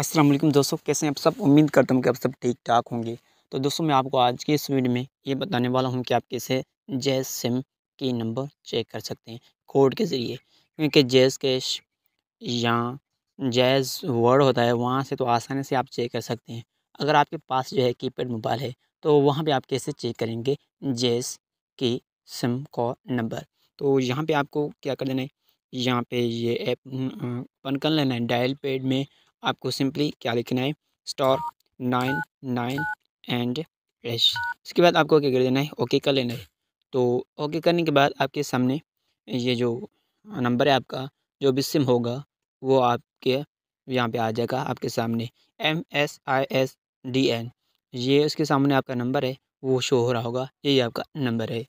असलम दोस्तों कैसे हैं आप सब उम्मीद करता हूँ कि आप सब ठीक ठाक होंगे तो दोस्तों मैं आपको आज के इस वीडियो में ये बताने वाला हूँ कि आप कैसे जैस सिम की नंबर चेक कर सकते हैं कोड के ज़रिए क्योंकि जैस कैश या जैज वर्ड होता है वहाँ से तो आसानी से आप चेक कर सकते हैं अगर आपके पास जो है की मोबाइल है तो वहाँ पर आप कैसे चेक करेंगे जैस की सिम का नंबर तो यहाँ पर आपको क्या कर लेना है यहाँ पे ये ऐप ओपन कर लेना है डायल पेड में आपको सिंपली क्या लिखना है star nine nine and hash इसके बाद आपको क्या कर देना है ओके कर लेना है तो ओके करने के बाद आपके सामने ये जो नंबर है आपका जो भी सिम होगा वो आपके यहाँ पे आ जाएगा आपके सामने M S I S D N ये उसके सामने आपका नंबर है वो शो हो रहा होगा यही आपका नंबर है